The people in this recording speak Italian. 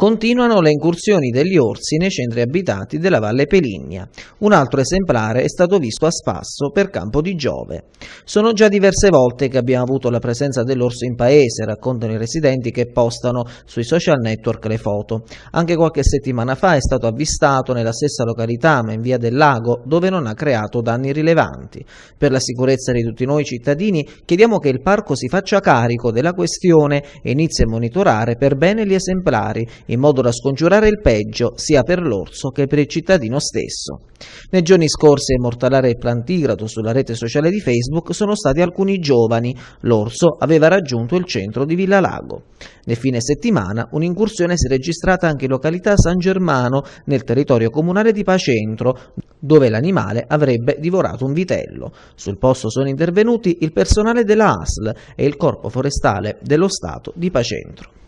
Continuano le incursioni degli orsi nei centri abitati della Valle Peligna. Un altro esemplare è stato visto a Spasso per Campo di Giove. Sono già diverse volte che abbiamo avuto la presenza dell'orso in paese, raccontano i residenti che postano sui social network le foto. Anche qualche settimana fa è stato avvistato nella stessa località, ma in via del lago, dove non ha creato danni rilevanti. Per la sicurezza di tutti noi cittadini chiediamo che il parco si faccia carico della questione e inizi a monitorare per bene gli esemplari in modo da scongiurare il peggio sia per l'orso che per il cittadino stesso. Nei giorni scorsi a immortalare il plantigrado sulla rete sociale di Facebook sono stati alcuni giovani. L'orso aveva raggiunto il centro di Villa Lago. Nel fine settimana un'incursione si è registrata anche in località San Germano, nel territorio comunale di Pacentro, dove l'animale avrebbe divorato un vitello. Sul posto sono intervenuti il personale della ASL e il corpo forestale dello Stato di Pacentro.